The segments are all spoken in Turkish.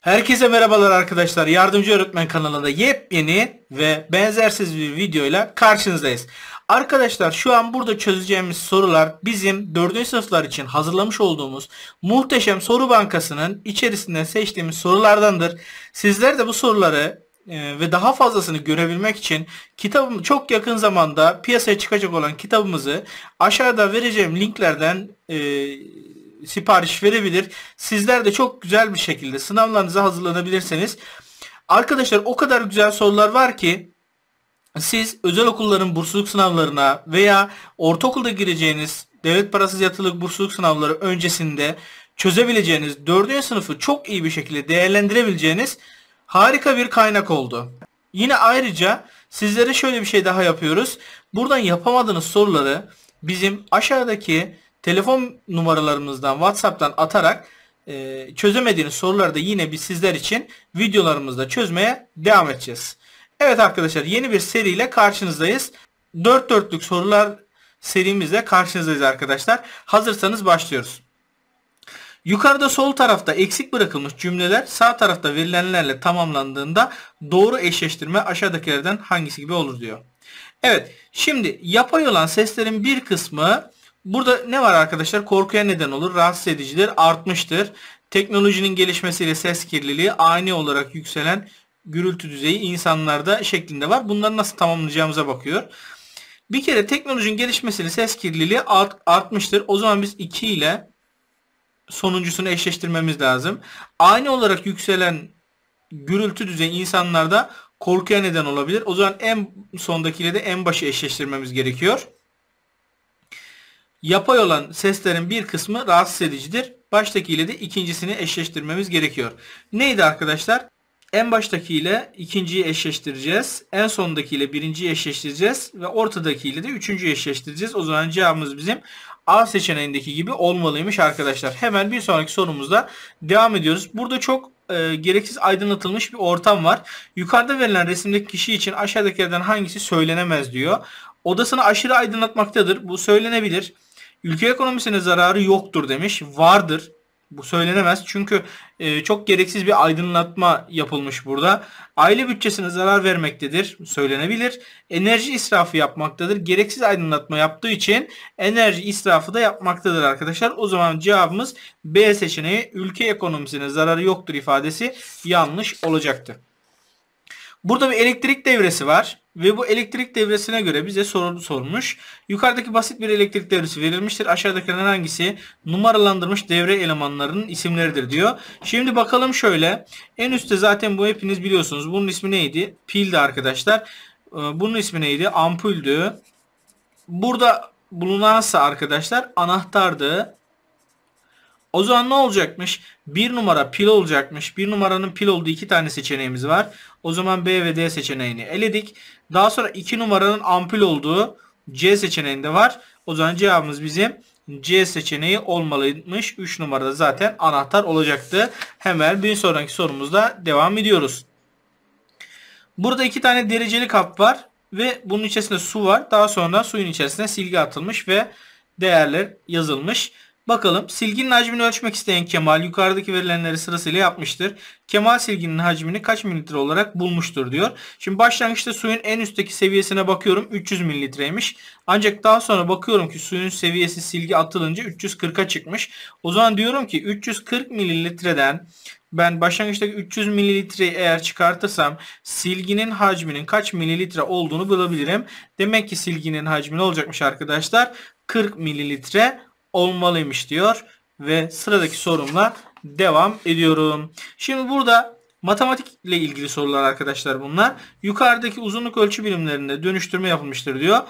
Herkese merhabalar arkadaşlar. Yardımcı Öğretmen kanalında yepyeni ve benzersiz bir videoyla karşınızdayız. Arkadaşlar şu an burada çözeceğimiz sorular bizim 4. sınıflar için hazırlamış olduğumuz muhteşem soru bankasının içerisinden seçtiğimiz sorulardandır. Sizler de bu soruları e, ve daha fazlasını görebilmek için kitabım çok yakın zamanda piyasaya çıkacak olan kitabımızı aşağıda vereceğim linklerden e, sipariş verebilir. Sizler de çok güzel bir şekilde sınavlarınıza hazırlanabilirsiniz. Arkadaşlar o kadar güzel sorular var ki siz özel okulların bursluluk sınavlarına veya ortaokulda gireceğiniz devlet parasız yatılık bursluluk sınavları öncesinde çözebileceğiniz 4. sınıfı çok iyi bir şekilde değerlendirebileceğiniz harika bir kaynak oldu. Yine ayrıca sizlere şöyle bir şey daha yapıyoruz. Buradan yapamadığınız soruları bizim aşağıdaki telefon numaralarımızdan WhatsApp'tan atarak e, çözemediğiniz soruları da yine biz sizler için videolarımızda çözmeye devam edeceğiz. Evet arkadaşlar yeni bir seriyle karşınızdayız. Dört dörtlük sorular serimizle karşınızdayız arkadaşlar. Hazırsanız başlıyoruz. Yukarıda sol tarafta eksik bırakılmış cümleler sağ tarafta verilenlerle tamamlandığında doğru eşleştirme aşağıdakilerden hangisi gibi olur diyor. Evet şimdi yapay olan seslerin bir kısmı Burada ne var arkadaşlar? Korkuya neden olur. Rahatsız edicidir. Artmıştır. Teknolojinin gelişmesiyle ses kirliliği ani olarak yükselen gürültü düzeyi insanlarda şeklinde var. Bunları nasıl tamamlayacağımıza bakıyor. Bir kere teknolojinin gelişmesiyle ses kirliliği art, artmıştır. O zaman biz 2 ile sonuncusunu eşleştirmemiz lazım. Ani olarak yükselen gürültü düzeyi insanlarda korkuya neden olabilir. O zaman en sondakiyle de en başı eşleştirmemiz gerekiyor. Yapay olan seslerin bir kısmı rahatsız edicidir. Baştaki ile de ikincisini eşleştirmemiz gerekiyor. Neydi arkadaşlar? En baştaki ile ikinciyi eşleştireceğiz. En sondaki ile birinciyi eşleştireceğiz. Ve ortadaki ile de üçüncüyü eşleştireceğiz. O zaman cevabımız bizim A seçeneğindeki gibi olmalıymış arkadaşlar. Hemen bir sonraki sorumuzda devam ediyoruz. Burada çok e, gereksiz aydınlatılmış bir ortam var. Yukarıda verilen resimdeki kişi için aşağıdakilerden hangisi söylenemez diyor. Odasını aşırı aydınlatmaktadır. Bu söylenebilir. Ülke ekonomisine zararı yoktur demiş. Vardır. Bu söylenemez çünkü e, çok gereksiz bir aydınlatma yapılmış burada. Aile bütçesine zarar vermektedir söylenebilir. Enerji israfı yapmaktadır. Gereksiz aydınlatma yaptığı için enerji israfı da yapmaktadır arkadaşlar. O zaman cevabımız B seçeneği ülke ekonomisine zararı yoktur ifadesi yanlış olacaktı. Burada bir elektrik devresi var. Ve bu elektrik devresine göre bize sorunu sormuş. Yukarıdaki basit bir elektrik devresi verilmiştir. Aşağıdakilerden hangisi numaralandırmış devre elemanlarının isimleridir diyor. Şimdi bakalım şöyle. En üstte zaten bu hepiniz biliyorsunuz. Bunun ismi neydi? Pildi arkadaşlar. Ee, bunun ismi neydi? Ampuldü. Burada bulunansa arkadaşlar anahtardı. O zaman ne olacakmış? Bir numara pil olacakmış. Bir numaranın pil olduğu iki tane seçeneğimiz var. O zaman B ve D seçeneğini eledik. Daha sonra iki numaranın ampul olduğu C seçeneğinde var. O zaman cevabımız bizim C seçeneği olmalıymış. 3 numarada zaten anahtar olacaktı. Hemen bir sonraki sorumuzda devam ediyoruz. Burada iki tane dereceli kap var ve bunun içerisinde su var. Daha sonra suyun içerisine silgi atılmış ve değerler yazılmış. Bakalım silginin hacmini ölçmek isteyen Kemal yukarıdaki verilenleri sırasıyla yapmıştır. Kemal silginin hacmini kaç mililitre olarak bulmuştur diyor. Şimdi başlangıçta suyun en üstteki seviyesine bakıyorum 300 mililitreymiş. Ancak daha sonra bakıyorum ki suyun seviyesi silgi atılınca 340'a çıkmış. O zaman diyorum ki 340 mililitreden ben başlangıçtaki 300 mililitreyi eğer çıkartırsam silginin hacminin kaç mililitre olduğunu bulabilirim. Demek ki silginin hacmi ne olacakmış arkadaşlar? 40 mililitre olmalıymış diyor ve sıradaki sorumla devam ediyorum. Şimdi burada matematikle ilgili sorular arkadaşlar bunlar. Yukarıdaki uzunluk ölçü birimlerinde dönüştürme yapılmıştır diyor.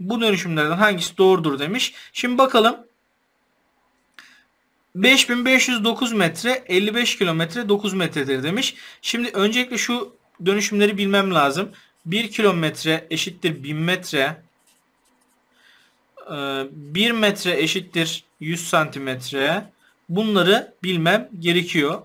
Bu dönüşümlerden hangisi doğrudur demiş. Şimdi bakalım 5509 metre 55 kilometre 9 metredir demiş. Şimdi öncelikle şu dönüşümleri bilmem lazım. 1 kilometre eşittir 1000 metre. 1 e, metre eşittir 100 santimetre. Bunları bilmem gerekiyor.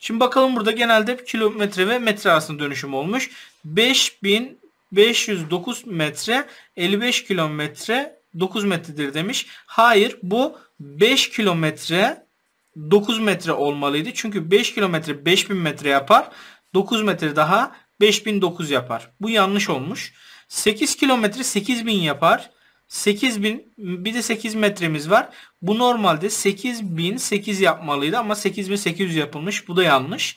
Şimdi bakalım burada genelde kilometre ve metre arasında dönüşüm olmuş. 5509 metre 55 kilometre 9 metredir demiş. Hayır bu 5 kilometre 9 metre olmalıydı. Çünkü 5 kilometre 5000 metre yapar. 9 metre daha 5009 yapar. Bu yanlış olmuş. 8 kilometre 8000 yapar. 8000 bir de 8 metremiz var. Bu normalde 8008 yapmalıydı ama 8800 yapılmış. Bu da yanlış.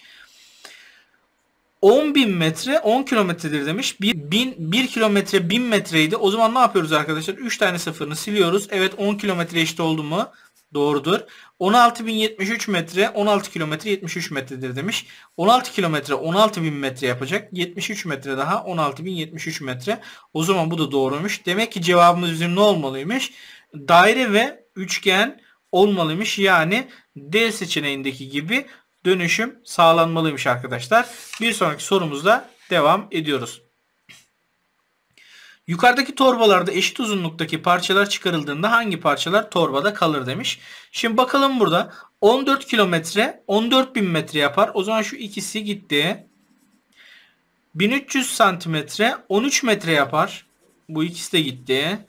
10.000 metre 10 kilometredir demiş. 1000 1 kilometre 1000 metreydi. O zaman ne yapıyoruz arkadaşlar? 3 tane sıfırını siliyoruz. Evet 10 kilometre eşit oldu mu? Doğrudur. 16.073 metre 16 kilometre 73 metredir demiş. 16 kilometre 16.000 metre yapacak. 73 metre daha 16.073 metre. O zaman bu da doğruymuş. Demek ki cevabımız bizim ne olmalıymış? Daire ve üçgen olmalıymış. Yani D seçeneğindeki gibi dönüşüm sağlanmalıymış arkadaşlar. Bir sonraki sorumuzda devam ediyoruz. Yukarıdaki torbalarda eşit uzunluktaki parçalar çıkarıldığında hangi parçalar torbada kalır demiş. Şimdi bakalım burada 14 kilometre 14 bin metre yapar. O zaman şu ikisi gitti. 1300 santimetre 13 metre yapar. Bu ikisi de gitti.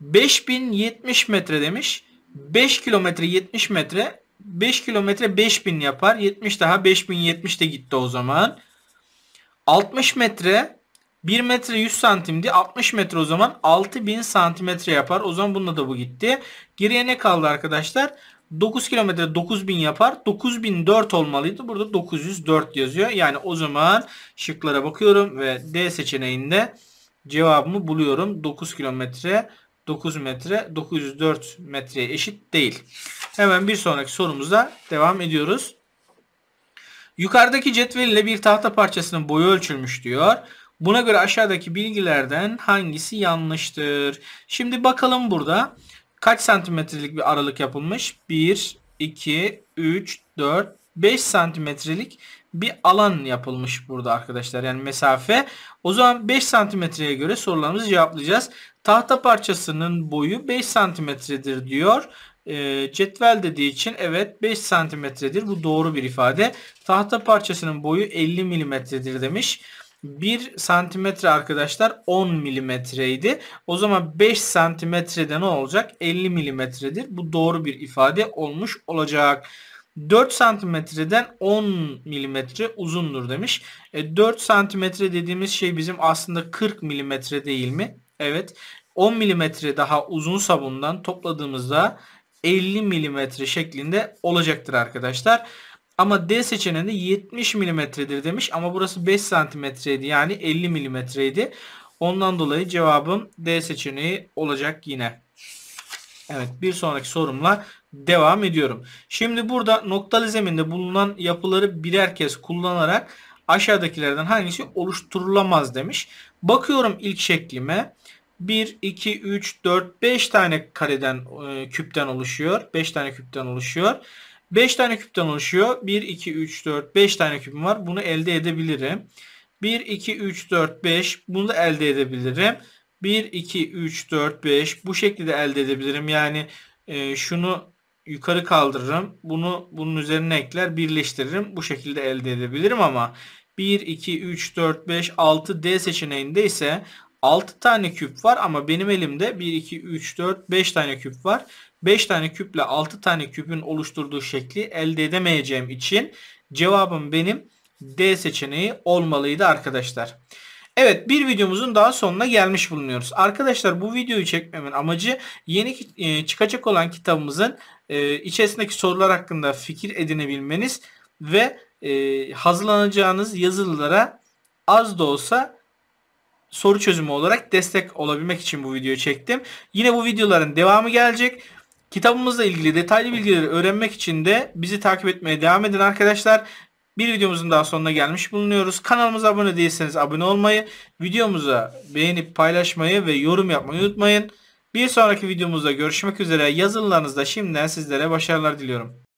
5070 metre demiş. 5 kilometre 70 metre 5 kilometre 5000 yapar. 70 daha 5070 de gitti o zaman. 60 metre 1 metre 100 santimdi. 60 metre o zaman 6000 santimetre yapar. O zaman bununla da bu gitti. Geriye ne kaldı arkadaşlar? 9 kilometre 9000 yapar. 9004 olmalıydı. Burada 904 yazıyor. Yani o zaman şıklara bakıyorum ve D seçeneğinde cevabımı buluyorum. 9 kilometre 9 metre 904 metreye eşit değil. Hemen bir sonraki sorumuza devam ediyoruz. Yukarıdaki cetvel ile bir tahta parçasının boyu ölçülmüş diyor. Buna göre aşağıdaki bilgilerden hangisi yanlıştır? Şimdi bakalım burada kaç santimetrelik bir aralık yapılmış? 1, 2, 3, 4, 5 santimetrelik bir alan yapılmış burada arkadaşlar. Yani mesafe. O zaman 5 santimetreye göre sorularımızı cevaplayacağız. Tahta parçasının boyu 5 santimetredir diyor. E, cetvel dediği için evet 5 santimetredir. Bu doğru bir ifade. Tahta parçasının boyu 50 milimetredir demiş. 1 santimetre arkadaşlar 10 milimetreydi. O zaman 5 santimetrede ne olacak? 50 milimetredir. Bu doğru bir ifade olmuş olacak. 4 santimetreden 10 milimetre uzundur demiş. E, 4 santimetre dediğimiz şey bizim aslında 40 milimetre değil mi? Evet. 10 milimetre daha uzun sabundan topladığımızda 50 milimetre şeklinde olacaktır arkadaşlar. Ama D seçeneğinde 70 milimetredir demiş ama burası 5 santimetreydi yani 50 milimetreydi. Ondan dolayı cevabım D seçeneği olacak yine. Evet bir sonraki sorumla devam ediyorum. Şimdi burada noktalı zeminde bulunan yapıları birer kez kullanarak aşağıdakilerden hangisi oluşturulamaz demiş. Bakıyorum ilk şeklime. 1, 2, 3, 4, 5 tane kareden e, küpten oluşuyor. 5 tane küpten oluşuyor. 5 tane küpten oluşuyor. 1, 2, 3, 4, 5 tane küpüm var. Bunu elde edebilirim. 1, 2, 3, 4, 5. Bunu da elde edebilirim. 1, 2, 3, 4, 5. Bu şekilde elde edebilirim. Yani e, şunu yukarı kaldırırım. Bunu bunun üzerine ekler birleştiririm. Bu şekilde elde edebilirim ama 1, 2, 3, 4, 5, 6 D seçeneğinde ise 6 tane küp var ama benim elimde 1, 2, 3, 4, 5 tane küp var. 5 tane küple 6 tane küpün oluşturduğu şekli elde edemeyeceğim için cevabım benim D seçeneği olmalıydı arkadaşlar. Evet bir videomuzun daha sonuna gelmiş bulunuyoruz. Arkadaşlar bu videoyu çekmemin amacı yeni e, çıkacak olan kitabımızın e, içerisindeki sorular hakkında fikir edinebilmeniz ve e, hazırlanacağınız yazılılara az da olsa soru çözümü olarak destek olabilmek için bu videoyu çektim. Yine bu videoların devamı gelecek. Kitabımızla ilgili detaylı bilgileri öğrenmek için de bizi takip etmeye devam edin arkadaşlar. Bir videomuzun daha sonuna gelmiş bulunuyoruz. Kanalımıza abone değilseniz abone olmayı, videomuza beğenip paylaşmayı ve yorum yapmayı unutmayın. Bir sonraki videomuzda görüşmek üzere. Yazılarınızda şimdiden sizlere başarılar diliyorum.